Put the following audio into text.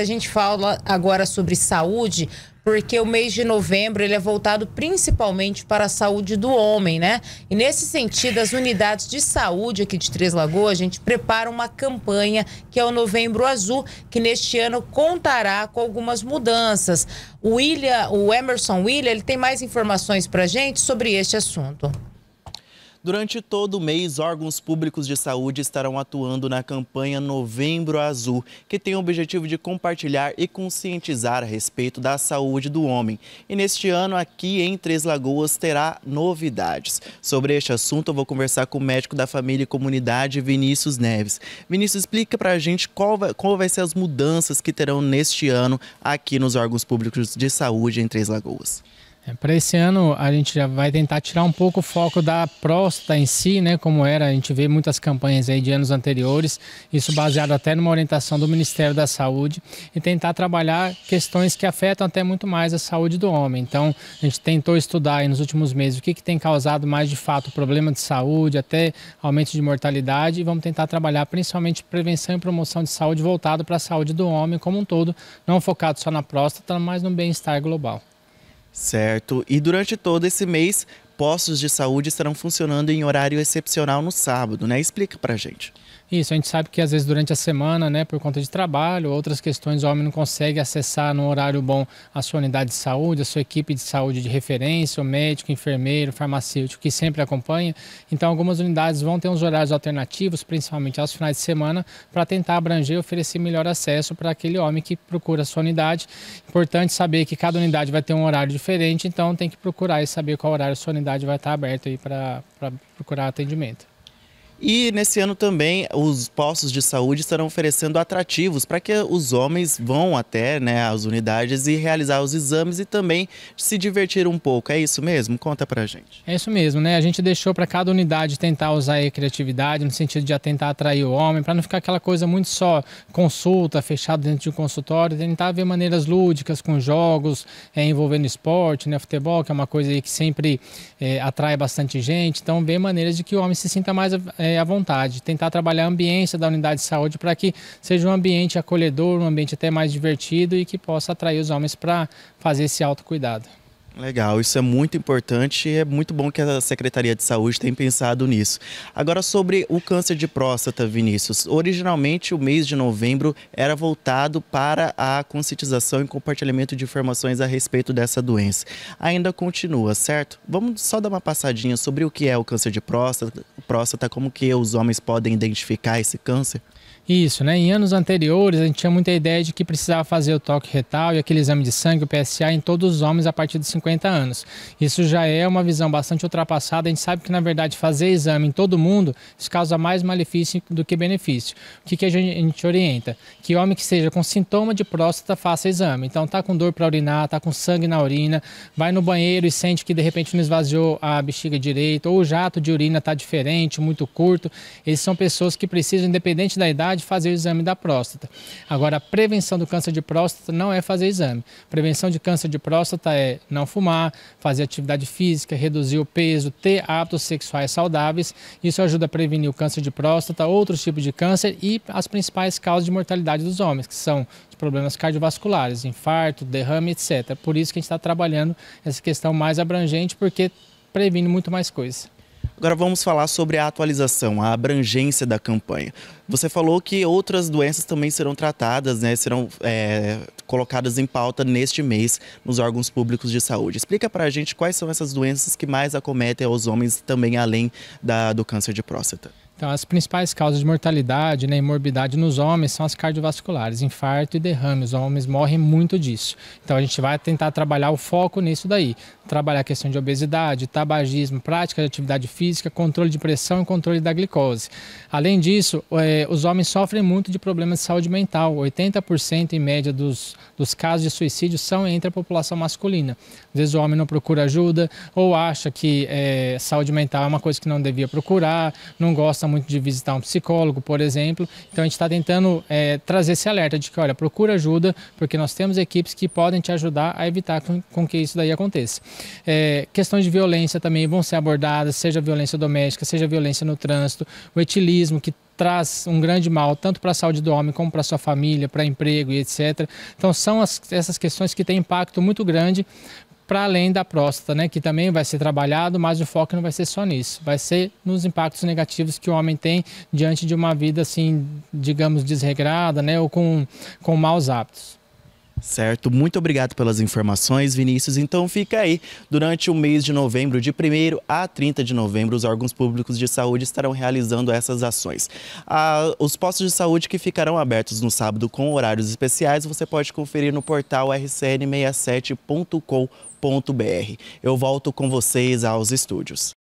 a gente fala agora sobre saúde, porque o mês de novembro ele é voltado principalmente para a saúde do homem, né? E nesse sentido, as unidades de saúde aqui de Três Lagoas, a gente prepara uma campanha que é o Novembro Azul, que neste ano contará com algumas mudanças. O William, o Emerson William, ele tem mais informações para gente sobre este assunto. Durante todo o mês, órgãos públicos de saúde estarão atuando na campanha Novembro Azul, que tem o objetivo de compartilhar e conscientizar a respeito da saúde do homem. E neste ano, aqui em Três Lagoas, terá novidades. Sobre este assunto, eu vou conversar com o médico da família e comunidade, Vinícius Neves. Vinícius, explica para a gente qual vai, qual vai ser as mudanças que terão neste ano aqui nos órgãos públicos de saúde em Três Lagoas. É, Para esse ano, a gente já vai tentar tirar um pouco o foco da próstata em si, né? Como era, a gente vê muitas campanhas aí de anos anteriores, isso baseado até numa orientação do Ministério da Saúde, e tentar trabalhar questões que afetam até muito mais a saúde do homem. Então, a gente tentou estudar aí nos últimos meses o que, que tem causado mais de fato problema de saúde, até aumento de mortalidade, e vamos tentar trabalhar principalmente prevenção e promoção de saúde voltado para a saúde do homem como um todo, não focado só na próstata, mas no bem-estar global. Certo. E durante todo esse mês postos de saúde estarão funcionando em horário excepcional no sábado, né? Explica pra gente. Isso, a gente sabe que às vezes durante a semana, né, por conta de trabalho, outras questões, o homem não consegue acessar num horário bom a sua unidade de saúde, a sua equipe de saúde de referência, o médico, enfermeiro, farmacêutico, que sempre acompanha. Então, algumas unidades vão ter uns horários alternativos, principalmente aos finais de semana, para tentar abranger e oferecer melhor acesso para aquele homem que procura a sua unidade. Importante saber que cada unidade vai ter um horário diferente, então tem que procurar e saber qual horário a sua unidade comunidade vai estar aberta aí para procurar atendimento. E nesse ano também os postos de saúde estarão oferecendo atrativos para que os homens vão até né, as unidades e realizar os exames e também se divertir um pouco. É isso mesmo? Conta para a gente. É isso mesmo, né? A gente deixou para cada unidade tentar usar a criatividade no sentido de tentar atrair o homem, para não ficar aquela coisa muito só consulta, fechado dentro de um consultório, tentar ver maneiras lúdicas com jogos, é, envolvendo esporte, né? Futebol, que é uma coisa que sempre é, atrai bastante gente. Então, ver maneiras de que o homem se sinta mais... É, é, à vontade, tentar trabalhar a ambiência da unidade de saúde para que seja um ambiente acolhedor, um ambiente até mais divertido e que possa atrair os homens para fazer esse autocuidado. Legal, isso é muito importante e é muito bom que a Secretaria de Saúde tenha pensado nisso. Agora, sobre o câncer de próstata, Vinícius. Originalmente, o mês de novembro era voltado para a conscientização e compartilhamento de informações a respeito dessa doença. Ainda continua, certo? Vamos só dar uma passadinha sobre o que é o câncer de próstata, próstata como que os homens podem identificar esse câncer? Isso, né? Em anos anteriores, a gente tinha muita ideia de que precisava fazer o toque retal e aquele exame de sangue, o PSA, em todos os homens a partir de 50 anos. Isso já é uma visão bastante ultrapassada. A gente sabe que, na verdade, fazer exame em todo mundo causa mais malefício do que benefício. O que, que a gente orienta? Que homem que seja com sintoma de próstata faça exame. Então, tá com dor para urinar, tá com sangue na urina, vai no banheiro e sente que de repente não esvaziou a bexiga direita, ou o jato de urina tá diferente, muito curto. Esses são pessoas que precisam, independente da idade, de fazer o exame da próstata. Agora, a prevenção do câncer de próstata não é fazer exame. Prevenção de câncer de próstata é não fumar, fazer atividade física, reduzir o peso, ter hábitos sexuais saudáveis. Isso ajuda a prevenir o câncer de próstata, outros tipos de câncer e as principais causas de mortalidade dos homens, que são os problemas cardiovasculares, infarto, derrame, etc. Por isso que a gente está trabalhando essa questão mais abrangente, porque previne muito mais coisas. Agora vamos falar sobre a atualização, a abrangência da campanha. Você falou que outras doenças também serão tratadas, né, serão é, colocadas em pauta neste mês nos órgãos públicos de saúde. Explica para a gente quais são essas doenças que mais acometem aos homens também além da, do câncer de próstata. Então, as principais causas de mortalidade né, e morbidade nos homens são as cardiovasculares, infarto e derrame. Os homens morrem muito disso. Então, a gente vai tentar trabalhar o foco nisso daí. Trabalhar a questão de obesidade, tabagismo, prática de atividade física, controle de pressão e controle da glicose. Além disso, é, os homens sofrem muito de problemas de saúde mental. 80% em média dos, dos casos de suicídio são entre a população masculina. Às vezes o homem não procura ajuda ou acha que é, saúde mental é uma coisa que não devia procurar, não gosta gostam muito de visitar um psicólogo, por exemplo. Então a gente está tentando é, trazer esse alerta de que, olha, procura ajuda, porque nós temos equipes que podem te ajudar a evitar com, com que isso daí aconteça. É, questões de violência também vão ser abordadas, seja violência doméstica, seja violência no trânsito, o etilismo que traz um grande mal, tanto para a saúde do homem como para sua família, para emprego e etc. Então, são as, essas questões que têm impacto muito grande, para além da próstata, né, que também vai ser trabalhado, mas o foco não vai ser só nisso, vai ser nos impactos negativos que o homem tem diante de uma vida assim, digamos, desregrada, né, ou com, com maus hábitos. Certo, muito obrigado pelas informações, Vinícius. Então fica aí, durante o mês de novembro, de 1 a 30 de novembro, os órgãos públicos de saúde estarão realizando essas ações. Ah, os postos de saúde que ficarão abertos no sábado com horários especiais, você pode conferir no portal rcn67.com.br eu volto com vocês aos estúdios.